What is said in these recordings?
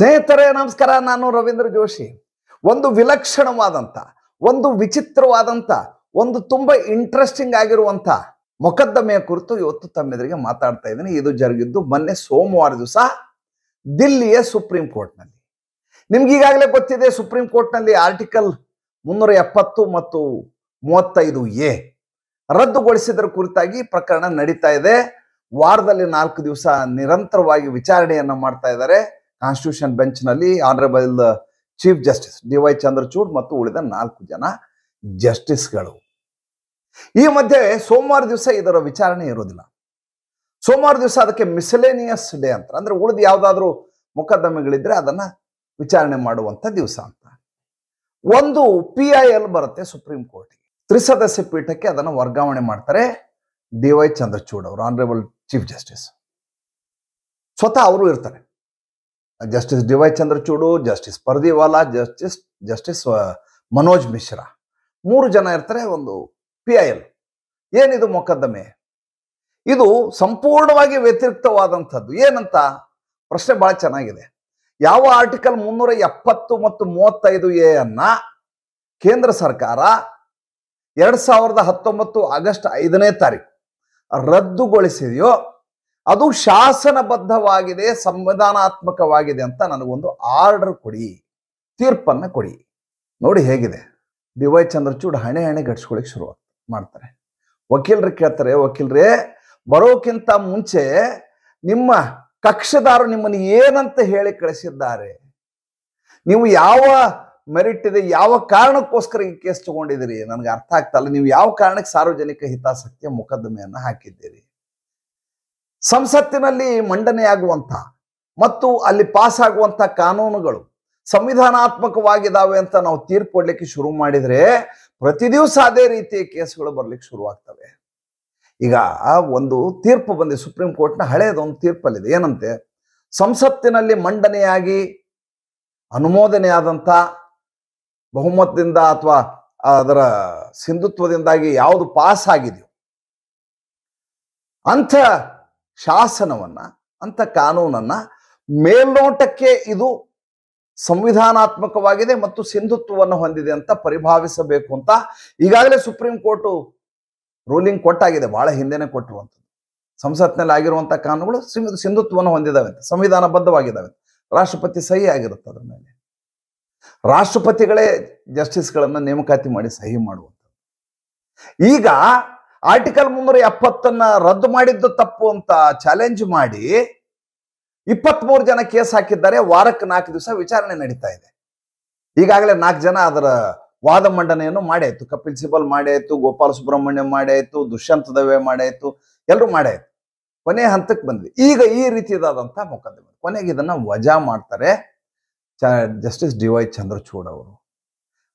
ಸ್ನೇಹಿತರೆ ನಮಸ್ಕಾರ ನಾನು ರವೀಂದ್ರ ಜೋಶಿ ಒಂದು ವಿಲಕ್ಷಣವಾದಂಥ ಒಂದು ವಿಚಿತ್ರವಾದಂಥ ಒಂದು ತುಂಬ ಇಂಟ್ರೆಸ್ಟಿಂಗ್ ಆಗಿರುವಂಥ ಮೊಕದ್ದಮೆಯ ಕುರಿತು ಇವತ್ತು ತಮ್ಮೆದುರಿಗೆ ಮಾತಾಡ್ತಾ ಇದ್ದೀನಿ ಇದು ಜರುಗಿದ್ದು ಮೊನ್ನೆ ಸೋಮವಾರ ದಿವಸ ದಿಲ್ಲಿಯ ಸುಪ್ರೀಂ ಕೋರ್ಟ್ನಲ್ಲಿ ನಿಮ್ಗೆ ಈಗಾಗಲೇ ಗೊತ್ತಿದೆ ಸುಪ್ರೀಂ ಕೋರ್ಟ್ನಲ್ಲಿ ಆರ್ಟಿಕಲ್ ಮುನ್ನೂರ ಎಪ್ಪತ್ತು ಮತ್ತು ಮೂವತ್ತೈದು ಎ ರದ್ದುಗೊಳಿಸಿದ್ರ ಕುರಿತಾಗಿ ಪ್ರಕರಣ ನಡೀತಾ ಇದೆ ವಾರದಲ್ಲಿ ನಾಲ್ಕು ದಿವಸ ನಿರಂತರವಾಗಿ ವಿಚಾರಣೆಯನ್ನು ಮಾಡ್ತಾ ಇದ್ದಾರೆ ಕಾನ್ಸ್ಟಿಟ್ಯೂಷನ್ ಬೆಂಚ್ನಲ್ಲಿ honourable chief justice D Y Chandrachud ಮತ್ತು ಉಳಿದ ನಾಲ್ಕು ಜನ ಜಸ್ಟಿಸ್ಗಳು ಈ ಮಧ್ಯೆ ಸೋಮವಾರ ದಿವಸ ಇದರ ವಿಚಾರಣೆ ಇರೋದಿಲ್ಲ ಸೋಮವಾರ ದಿವಸ ಅದಕ್ಕೆ ಮಿಸಲೇನಿಯಸ್ ಡೇ ಅಂತ ಅಂದ್ರೆ ಉಳಿದ ಯಾವುದಾದ್ರೂ ಮೊಕದ್ದಮೆಗಳಿದ್ರೆ ಅದನ್ನ ವಿಚಾರಣೆ ಮಾಡುವಂತ ದಿವಸ ಅಂತ ಒಂದು ಪಿ ಐ ಎಲ್ ಬರುತ್ತೆ ಸುಪ್ರೀಂ ಕೋರ್ಟ್ಗೆ ತ್ರಿಸದಸ್ಯ ಪೀಠಕ್ಕೆ ಅದನ್ನು ವರ್ಗಾವಣೆ ಮಾಡ್ತಾರೆ ಡಿ ವೈ ಚಂದ್ರಚೂಡ್ ಅವರು ಆನರೇಬಲ್ ಚೀಫ್ ಜಸ್ಟಿಸ್ ಸ್ವತಃ ಅವರು ಇರ್ತಾರೆ justice D Y Chandrachud justice Pardiwala justice justice Manoj Mishra ಮೂರು ಜನ ಇರ್ತಾರೆ ಒಂದು ಪಿ ಐ ಎಲ್ ಏನಿದು ಮೊಕದ್ದಮೆ ಇದು ಸಂಪೂರ್ಣವಾಗಿ ವ್ಯತಿರಿಕ್ತವಾದಂಥದ್ದು ಏನಂತ ಪ್ರಶ್ನೆ ಭಾಳ ಚೆನ್ನಾಗಿದೆ ಯಾವ ಆರ್ಟಿಕಲ್ ಮುನ್ನೂರ ಎಪ್ಪತ್ತು ಮತ್ತು ಮೂವತ್ತೈದು ಎ ಅನ್ನ ಕೇಂದ್ರ ಸರ್ಕಾರ ಎರಡು ಸಾವಿರದ ಹತ್ತೊಂಬತ್ತು ಆಗಸ್ಟ್ ಐದನೇ ತಾರೀಕು ರದ್ದುಗೊಳಿಸಿದೆಯೋ ಅದು ಶಾಸನಬದ್ಧವಾಗಿದೆ ಸಂವಿಧಾನಾತ್ಮಕವಾಗಿದೆ ಅಂತ ನನಗೊಂದು ಆರ್ಡರ್ ಕೊಡಿ ತೀರ್ಪನ್ನು ಕೊಡಿ ನೋಡಿ ಹೇಗಿದೆ ಡಿ ವೈ ಚಂದ್ರಚೂಡ್ ಹಣೆ ಹಣೆ ಗಟ್ಸ್ಕೊಳ್ಳಿಕ್ಕೆ ಶುರು ಮಾಡ್ತಾರೆ ವಕೀಲರು ಕೇಳ್ತಾರೆ ವಕೀಲರೇ ಬರೋಕ್ಕಿಂತ ಮುಂಚೆ ನಿಮ್ಮ ಕಕ್ಷದಾರರು ನಿಮ್ಮನ್ನು ಏನಂತ ಹೇಳಿ ಕಳಿಸಿದ್ದಾರೆ ನೀವು ಯಾವ ಮೆರಿಟ್ ಇದೆ ಯಾವ ಕಾರಣಕ್ಕೋಸ್ಕರ ಈ ಕೇಸ್ ತಗೊಂಡಿದ್ದೀರಿ ನನಗೆ ಅರ್ಥ ಆಗ್ತಾ ಇಲ್ಲ ನೀವು ಯಾವ ಕಾರಣಕ್ಕೆ ಸಾರ್ವಜನಿಕ ಹಿತಾಸಕ್ತಿಯ ಮೊಕದ್ದಮೆಯನ್ನು ಹಾಕಿದ್ದೀರಿ ಸಂಸತ್ತಿನಲ್ಲಿ ಮಂಡನೆಯಾಗುವಂಥ ಮತ್ತು ಅಲ್ಲಿ ಪಾಸ್ ಆಗುವಂಥ ಕಾನೂನುಗಳು ಸಂವಿಧಾನಾತ್ಮಕವಾಗಿದ್ದಾವೆ ಅಂತ ನಾವು ತೀರ್ಪು ಕೊಡ್ಲಿಕ್ಕೆ ಶುರು ಮಾಡಿದರೆ ಪ್ರತಿ ದಿವಸ ಅದೇ ರೀತಿಯ ಕೇಸ್ಗಳು ಬರ್ಲಿಕ್ಕೆ ಶುರುವಾಗ್ತವೆ ಈಗ ಒಂದು ತೀರ್ಪು ಬಂದಿದೆ ಸುಪ್ರೀಂ ಕೋರ್ಟ್ನ ಹಳೆಯದೊಂದು ತೀರ್ಪಲ್ಲಿದೆ ಏನಂತೆ ಸಂಸತ್ತಿನಲ್ಲಿ ಮಂಡನೆಯಾಗಿ ಅನುಮೋದನೆಯಾದಂಥ ಬಹುಮತದಿಂದ ಅಥವಾ ಅದರ ಸಿಂಧುತ್ವದಿಂದಾಗಿ ಯಾವುದು ಪಾಸ್ ಆಗಿದೆಯೋ ಅಂಥ ಶಾಸನವನ್ನು ಅಂತ ಕಾನೂನನ್ನು ಮೇಲ್ನೋಟಕ್ಕೆ ಇದು ಸಂವಿಧಾನಾತ್ಮಕವಾಗಿದೆ ಮತ್ತು ಸಿಂಧುತ್ವವನ್ನು ಹೊಂದಿದೆ ಅಂತ ಪರಿಭಾವಿಸಬೇಕು ಅಂತ ಈಗಾಗಲೇ ಸುಪ್ರೀಂ ಕೋರ್ಟು ರೂಲಿಂಗ್ ಕೊಟ್ಟಾಗಿದೆ ಬಹಳ ಹಿಂದೆನೆ ಕೊಟ್ಟಿರುವಂಥದ್ದು ಸಂಸತ್ನಲ್ಲಿ ಆಗಿರುವಂಥ ಕಾನೂನುಗಳು ಸಿಂಧುತ್ವವನ್ನು ಹೊಂದಿದಾವೆ ಸಂವಿಧಾನಬದ್ಧವಾಗಿದ್ದಾವೆ ರಾಷ್ಟ್ರಪತಿ ಸಹಿ ಆಗಿರುತ್ತೆ ಅದ್ರ ಮೇಲೆ ರಾಷ್ಟ್ರಪತಿಗಳೇ ಜಸ್ಟಿಸ್ಗಳನ್ನು ನೇಮಕಾತಿ ಮಾಡಿ ಸಹಿ ಮಾಡುವಂಥದ್ದು ಈಗ ಆರ್ಟಿಕಲ್ ಮುನ್ನೂರ ಎಪ್ಪತ್ತನ್ನ ರದ್ದು ಮಾಡಿದ್ದು ತಪ್ಪು ಅಂತ ಚಾಲೆಂಜ್ ಮಾಡಿ ಇಪ್ಪತ್ತ್ ಮೂರು ಜನ ಕೇಸ್ ಹಾಕಿದ್ದಾರೆ ವಾರಕ್ಕೆ ನಾಲ್ಕು ದಿವಸ ವಿಚಾರಣೆ ನಡೀತಾ ಇದೆ ಈಗಾಗಲೇ ನಾಲ್ಕು ಜನ ಅದರ ವಾದ ಮಂಡನೆಯನ್ನು ಮಾಡಾಯ್ತು ಕಪಿಲ್ ಸಿಬಲ್ ಮಾಡಾಯ್ತು ಗೋಪಾಲ ಸುಬ್ರಹ್ಮಣ್ಯ ಮಾಡಾಯ್ತು ದುಷ್ಯಂತ ದವೆ ಮಾಡಾಯ್ತು ಎಲ್ಲರೂ ಮಾಡಾಯ್ತು ಕೊನೆ ಹಂತಕ್ಕೆ ಬಂದ್ವಿ ಈಗ ಈ ರೀತಿಯದಾದಂತಹ ಮೊಕದ್ದಮೆ ಕೊನೆಗೆ ಇದನ್ನ ವಜಾ ಮಾಡ್ತಾರೆ ಜಸ್ಟಿಸ್ ಡಿ ವೈ ಚಂದ್ರಚೂಡ್ ಅವರು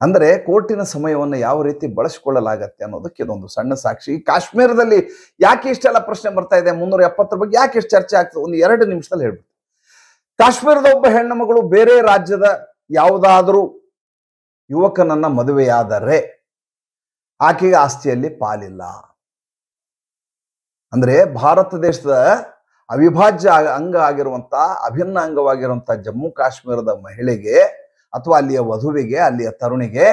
ಅಂದರೆ ಕೋರ್ಟಿನ ಸಮಯವನ್ನು ಯಾವ ರೀತಿ ಬಳಸಿಕೊಳ್ಳಲಾಗತ್ತೆ ಅನ್ನೋದಕ್ಕೆ ಇದೊಂದು ಸಣ್ಣ ಸಾಕ್ಷಿ ಕಾಶ್ಮೀರದಲ್ಲಿ ಯಾಕೆ ಇಷ್ಟೆಲ್ಲ ಪ್ರಶ್ನೆ ಬರ್ತಾ ಇದೆ ಮುನ್ನೂರ ಎಪ್ಪತ್ತರ ಬಗ್ಗೆ ಯಾಕೆ ಇಷ್ಟು ಚರ್ಚೆ ಆಗ್ತದೆ ಒಂದು ಎರಡು ನಿಮಿಷದಲ್ಲಿ ಹೇಳ್ಬಿಟ್ಟು ಕಾಶ್ಮೀರದ ಒಬ್ಬ ಹೆಣ್ಣುಮಗಳು ಬೇರೆ ರಾಜ್ಯದ ಯಾವುದಾದರೂ ಯುವಕನನ್ನ ಮದುವೆಯಾದರೆ ಆಕೆಗೆ ಆಸ್ತಿಯಲ್ಲಿ ಪಾಲಿಲ್ಲ ಅಂದ್ರೆ ಭಾರತ ದೇಶದ ಅವಿಭಾಜ್ಯ ಅಂಗ ಆಗಿರುವಂತ ಅಭಿನ್ನ ಅಂಗವಾಗಿರುವಂಥ ಜಮ್ಮು ಕಾಶ್ಮೀರದ ಮಹಿಳೆಗೆ ಅಥವಾ ಅಲ್ಲಿಯ ವಧುವಿಗೆ ಅಲ್ಲಿಯ ತರುಣಿಗೆ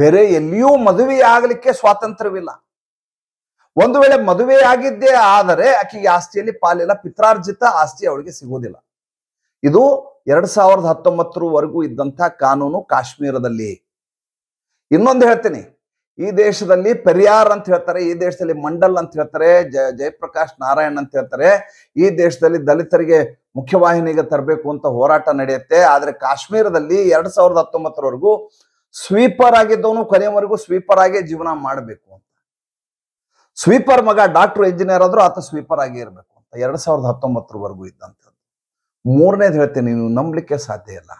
ಬೇರೆ ಎಲ್ಲಿಯೂ ಮದುವೆಯಾಗಲಿಕ್ಕೆ ಸ್ವಾತಂತ್ರ್ಯವಿಲ್ಲ ಒಂದು ವೇಳೆ ಮದುವೆಯಾಗಿದ್ದೇ ಆದರೆ ಆಕೆಗೆ ಆಸ್ತಿಯಲ್ಲಿ ಪಾಲಿಲ್ಲ ಪಿತ್ರಾರ್ಜಿತ ಆಸ್ತಿ ಅವಳಿಗೆ ಸಿಗುವುದಿಲ್ಲ ಇದು ಎರಡ್ ಸಾವಿರದ ಹತ್ತೊಂಬತ್ತರವರೆಗೂ ಇದ್ದಂಥ ಕಾನೂನು ಕಾಶ್ಮೀರದಲ್ಲಿ ಇನ್ನೊಂದು ಹೇಳ್ತೀನಿ ಈ ದೇಶದಲ್ಲಿ ಪೆರಿಯಾರ್ ಅಂತ ಹೇಳ್ತಾರೆ ಈ ದೇಶದಲ್ಲಿ ಮಂಡಲ್ ಅಂತ ಹೇಳ್ತಾರೆ ಜಯಪ್ರಕಾಶ್ ನಾರಾಯಣ್ ಅಂತ ಹೇಳ್ತಾರೆ ಈ ದೇಶದಲ್ಲಿ ದಲಿತರಿಗೆ ಮುಖ್ಯವಾಹಿನಿಗೆ ತರಬೇಕು ಅಂತ ಹೋರಾಟ ನಡೆಯುತ್ತೆ ಆದರೆ ಕಾಶ್ಮೀರದಲ್ಲಿ ಎರಡ್ ಸಾವಿರದ ಹತ್ತೊಂಬತ್ತರವರೆಗೂ ಸ್ವೀಪರ್ ಆಗಿದ್ದವನು ಕೊನೆಯವರೆಗೂ ಸ್ವೀಪರ್ ಆಗೇ ಜೀವನ ಮಾಡಬೇಕು ಅಂತ ಸ್ವೀಪರ್ ಮಗ ಡಾಕ್ಟರ್ ಇಂಜಿನಿಯರ್ ಆದ್ರೂ ಆತ ಸ್ವೀಪರ್ ಆಗೇ ಇರಬೇಕು ಅಂತ ಎರಡ್ ಸಾವಿರದ ಹತ್ತೊಂಬತ್ತರವರೆಗೂ ಇದ್ದಂಥದ್ದು ಮೂರನೇದು ಹೇಳ್ತೇನೆ ನೀವು ನಂಬಲಿಕ್ಕೆ ಸಾಧ್ಯ ಇಲ್ಲ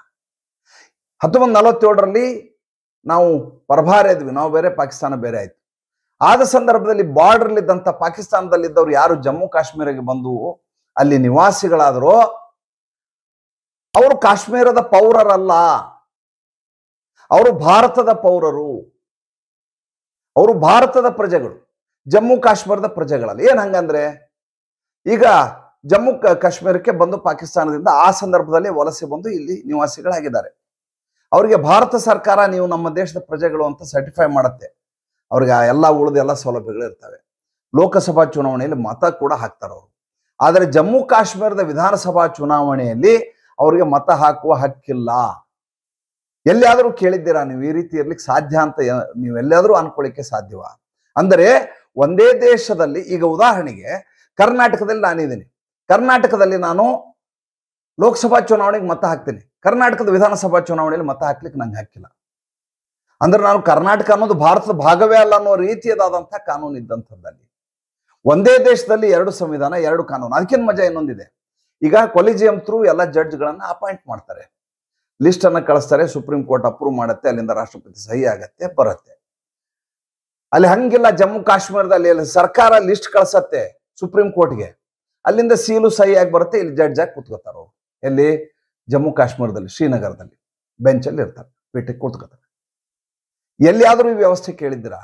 ಹತ್ತೊಂಬತ್ತು ನಲವತ್ತೇಳರಲ್ಲಿ ನಾವು ಪರಭಾರ ಇದ್ವಿ ನಾವು ಬೇರೆ ಪಾಕಿಸ್ತಾನ ಬೇರೆ ಆಯ್ತು ಆದ ಸಂದರ್ಭದಲ್ಲಿ ಬಾರ್ಡರ್ಲಿದ್ದಂಥ ಪಾಕಿಸ್ತಾನದಲ್ಲಿದ್ದವ್ರು ಯಾರು ಜಮ್ಮು ಕಾಶ್ಮೀರಕ್ಕೆ ಬಂದು ಅಲ್ಲಿ ನಿವಾಸಿಗಳಾದರೂ ಅವರು ಕಾಶ್ಮೀರದ ಪೌರರಲ್ಲ ಅವರು ಭಾರತದ ಪೌರರು ಅವರು ಭಾರತದ ಪ್ರಜೆಗಳು ಜಮ್ಮು ಕಾಶ್ಮೀರದ ಪ್ರಜೆಗಳಲ್ಲ ಏನು ಹಂಗಂದ್ರೆ ಈಗ ಜಮ್ಮು ಕಾಶ್ಮೀರಕ್ಕೆ ಬಂದು ಪಾಕಿಸ್ತಾನದಿಂದ ಆ ಸಂದರ್ಭದಲ್ಲಿ ವಲಸೆ ಬಂದು ಇಲ್ಲಿ ನಿವಾಸಿಗಳಾಗಿದ್ದಾರೆ ಅವರಿಗೆ ಭಾರತ ಸರ್ಕಾರ ನೀವು ನಮ್ಮ ದೇಶದ ಪ್ರಜೆಗಳು ಅಂತ ಸರ್ಟಿಫೈ ಮಾಡುತ್ತೆ ಅವ್ರಿಗೆ ಎಲ್ಲ ಉಳಿದ ಎಲ್ಲ ಸೌಲಭ್ಯಗಳು ಇರ್ತವೆ ಲೋಕಸಭಾ ಚುನಾವಣೆಯಲ್ಲಿ ಮತ ಕೂಡ ಹಾಕ್ತಾರೆ ಅವರು ಆದರೆ ಜಮ್ಮು ಕಾಶ್ಮೀರದ ವಿಧಾನಸಭಾ ಚುನಾವಣೆಯಲ್ಲಿ ಅವರಿಗೆ ಮತ ಹಾಕುವ ಹಕ್ಕಿಲ್ಲ ಎಲ್ಲಿಯಾದರೂ ಕೇಳಿದ್ದೀರಾ ನೀವು ಈ ರೀತಿ ಇರ್ಲಿಕ್ಕೆ ಸಾಧ್ಯ ಅಂತ ನೀವೆಲ್ಲಾದರೂ ಅನ್ಕೊಳ್ಳಿಕ್ಕೆ ಸಾಧ್ಯವ ಅಂದರೆ ಒಂದೇ ದೇಶದಲ್ಲಿ ಈಗ ಉದಾಹರಣೆಗೆ ಕರ್ನಾಟಕದಲ್ಲಿ ನಾನಿದ್ದೀನಿ ಕರ್ನಾಟಕದಲ್ಲಿ ನಾನು ಲೋಕಸಭಾ ಚುನಾವಣೆಗೆ ಮತ ಹಾಕ್ತೀನಿ ಕರ್ನಾಟಕದ ವಿಧಾನಸಭಾ ಚುನಾವಣೆಯಲ್ಲಿ ಮತ ಹಾಕ್ಲಿಕ್ಕೆ ನಂಗೆ ಹಾಕಿಲ್ಲ ಅಂದ್ರೆ ನಾನು ಕರ್ನಾಟಕ ಅನ್ನೋದು ಭಾರತದ ಭಾಗವೇ ಅಲ್ಲ ಅನ್ನೋ ರೀತಿಯದಾದಂತಹ ಕಾನೂನು ಇದ್ದಂಥದ್ದಲ್ಲಿ ಒಂದೇ ದೇಶದಲ್ಲಿ ಎರಡು ಸಂವಿಧಾನ ಎರಡು ಕಾನೂನು ಅದಕ್ಕಿಂತ ಮಜಾ ಇನ್ನೊಂದಿದೆ ಈಗ ಕೊಲಿಜಿಯಂ ಥ್ರೂ ಎಲ್ಲ ಜಡ್ಜ್ಗಳನ್ನ ಅಪಾಯಿಂಟ್ ಮಾಡ್ತಾರೆ ಲಿಸ್ಟ್ ಅನ್ನ ಕಳಿಸ್ತಾರೆ ಸುಪ್ರೀಂ ಕೋರ್ಟ್ ಅಪ್ರೂವ್ ಮಾಡುತ್ತೆ ಅಲ್ಲಿಂದ ರಾಷ್ಟ್ರಪತಿ ಸಹಿ ಆಗತ್ತೆ ಬರುತ್ತೆ ಅಲ್ಲಿ ಹಂಗಿಲ್ಲ ಜಮ್ಮು ಕಾಶ್ಮೀರದಲ್ಲಿ ಸರ್ಕಾರ ಲಿಸ್ಟ್ ಕಳಿಸತ್ತೆ ಸುಪ್ರೀಂ ಕೋರ್ಟ್ಗೆ ಅಲ್ಲಿಂದ ಸೀಲು ಸಹಿ ಆಗಿ ಬರುತ್ತೆ ಇಲ್ಲಿ ಜಡ್ಜ್ ಆಗಿ ಕೂತ್ಕೋತಾರೆ ಅವರು ಎಲ್ಲಿ ಜಮ್ಮು ಕಾಶ್ಮೀರದಲ್ಲಿ ಶ್ರೀನಗರದಲ್ಲಿ ಬೆಂಚಲ್ಲಿ ಇರ್ತಾರೆ ಪೀಠಕ್ಕೆ ಕೂತ್ಕೋತಾರೆ ಎಲ್ಲಿಯಾದರೂ ಈ ವ್ಯವಸ್ಥೆ ಕೇಳಿದ್ದೀರಾ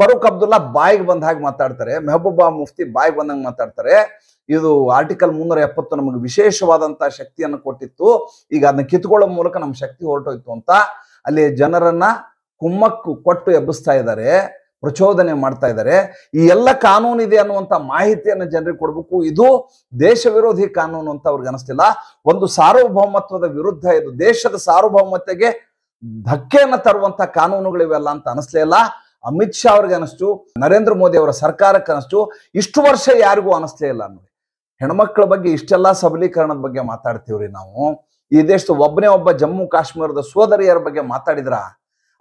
ಫರೂಕ್ ಅಬ್ದುಲ್ಲಾ ಬಾಯಿಗೆ ಬಂದ ಹಾಗೆ ಮಾತಾಡ್ತಾರೆ ಮೆಹಬೂಬಾ ಮುಫ್ತಿ ಬಾಯಿಗೆ ಬಂದಂಗೆ ಮಾತಾಡ್ತಾರೆ ಇದು ಆರ್ಟಿಕಲ್ ಮುನ್ನೂರ ಎಪ್ಪತ್ತು ನಮಗೆ ವಿಶೇಷವಾದಂತಹ ಶಕ್ತಿಯನ್ನು ಕೊಟ್ಟಿತ್ತು ಈಗ ಅದನ್ನ ಕಿತ್ಕೊಳ್ಳೋ ಮೂಲಕ ನಮ್ಮ ಶಕ್ತಿ ಹೊರಟೋಯ್ತು ಅಂತ ಅಲ್ಲಿ ಜನರನ್ನ ಕುಮ್ಮಕ್ಕು ಕೊಟ್ಟು ಎಬ್ಬಿಸ್ತಾ ಇದ್ದಾರೆ ಪ್ರಚೋದನೆ ಮಾಡ್ತಾ ಇದ್ದಾರೆ ಈ ಎಲ್ಲ ಕಾನೂನು ಇದೆ ಅನ್ನುವಂಥ ಮಾಹಿತಿಯನ್ನು ಜನರಿಗೆ ಕೊಡಬೇಕು ಇದು ದೇಶ ವಿರೋಧಿ ಕಾನೂನು ಅಂತ ಅವ್ರಿಗೆ ಅನಿಸ್ತಿಲ್ಲ ಒಂದು ಸಾರ್ವಭೌಮತ್ವದ ವಿರುದ್ಧ ಇದು ದೇಶದ ಸಾರ್ವಭೌಮತೆಗೆ ಧಕ್ಕೆಯನ್ನು ತರುವಂತಹ ಕಾನೂನುಗಳಿವೆಲ್ಲ ಅಂತ ಅನಿಸ್ಲೇ ಇಲ್ಲ ಅಮಿತ್ ಶಾ ಅವ್ರಿಗೆ ಅನಿಸ್ತು ನರೇಂದ್ರ ಮೋದಿ ಅವರ ಸರ್ಕಾರಕ್ಕೆ ಅನಿಸ್ತು ಇಷ್ಟು ವರ್ಷ ಯಾರಿಗೂ ಅನಿಸ್ಲೇ ಇಲ್ಲ ನೋಡಿ ಹೆಣ್ಮಕ್ಳ ಬಗ್ಗೆ ಇಷ್ಟೆಲ್ಲ ಸಬಲೀಕರಣದ ಬಗ್ಗೆ ಮಾತಾಡ್ತೀವ್ರಿ ನಾವು ಈ ದೇಶದ ಒಬ್ಬನೇ ಒಬ್ಬ ಜಮ್ಮು ಕಾಶ್ಮೀರದ ಸೋದರಿಯರ ಬಗ್ಗೆ ಮಾತಾಡಿದ್ರ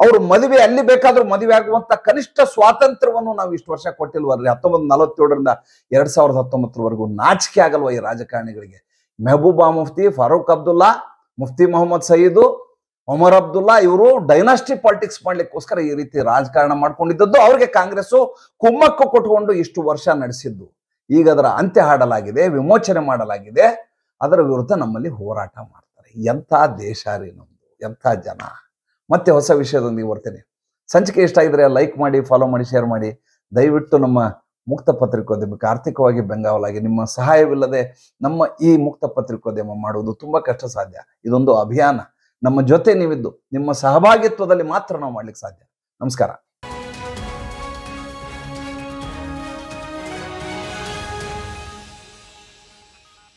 ಅವ್ರು ಮದುವೆ ಅಲ್ಲಿ ಬೇಕಾದ್ರೂ ಮದುವೆ ಆಗುವಂತ ಕನಿಷ್ಠ ಸ್ವಾತಂತ್ರ್ಯವನ್ನು ನಾವು ಇಷ್ಟು ವರ್ಷ ಕೊಟ್ಟಿಲ್ವಲ್ರಿ ಹತ್ತೊಂಬತ್ತು ನಲವತ್ತೇಳರಿಂದ ಎರಡ್ ಸಾವಿರದ ಹತ್ತೊಂಬತ್ತರವರೆಗೂ ನಾಚಿಕೆ ಆಗಲ್ವ ಈ ರಾಜಕಾರಣಿಗಳಿಗೆ ಮೆಹಬೂಬಾ ಮುಫ್ತಿ ಫಾರೂಕ್ ಅಬ್ದುಲ್ಲಾ ಮುಫ್ತಿ ಮೊಹಮ್ಮದ್ ಸಯೀದು ಒಮರ್ ಅಬ್ದುಲ್ಲಾ ಇವರು ಡೈನಾಸ್ಟಿ ಪಾಲಿಟಿಕ್ಸ್ ಮಾಡ್ಲಿಕ್ಕೋಸ್ಕರ ಈ ರೀತಿ ರಾಜಕಾರಣ ಮಾಡ್ಕೊಂಡಿದ್ದದ್ದು ಅವ್ರಿಗೆ ಕಾಂಗ್ರೆಸ್ ಕುಮ್ಮಕ್ಕು ಕೊಟ್ಟುಕೊಂಡು ಇಷ್ಟು ವರ್ಷ ನಡೆಸಿದ್ದು ಈಗ ಅದರ ಅಂತ್ಯ ಹಾಡಲಾಗಿದೆ ವಿಮೋಚನೆ ಮಾಡಲಾಗಿದೆ ಅದರ ವಿರುದ್ಧ ನಮ್ಮಲ್ಲಿ ಹೋರಾಟ ಮಾಡ್ತಾರೆ ಎಂಥ ದೇಶ ರೀ ನಮ್ದು ಎಂಥ ಜನ ಮತ್ತೆ ಹೊಸ ವಿಷಯದೊಂದಿಗೆ ಬರ್ತೇನೆ ಸಂಚಿಕೆ ಇಷ್ಟ ಆಗಿದ್ರೆ ಲೈಕ್ ಮಾಡಿ ಫಾಲೋ ಮಾಡಿ ಶೇರ್ ಮಾಡಿ ದಯವಿಟ್ಟು ನಮ್ಮ ಮುಕ್ತ ಪತ್ರಿಕೋದ್ಯಮಕ್ಕೆ ಆರ್ಥಿಕವಾಗಿ ಬೆಂಗಾವಲಾಗಿ ನಿಮ್ಮ ಸಹಾಯವಿಲ್ಲದೆ ನಮ್ಮ ಈ ಮುಕ್ತ ಪತ್ರಿಕೋದ್ಯಮ ಮಾಡುವುದು ತುಂಬ ಕಷ್ಟ ಸಾಧ್ಯ ಇದೊಂದು ಅಭಿಯಾನ ನಮ್ಮ ಜೊತೆ ನೀವಿದ್ದು ನಿಮ್ಮ ಸಹಭಾಗಿತ್ವದಲ್ಲಿ ಮಾತ್ರ ನಾವು ಮಾಡ್ಲಿಕ್ಕೆ ಸಾಧ್ಯ ನಮಸ್ಕಾರ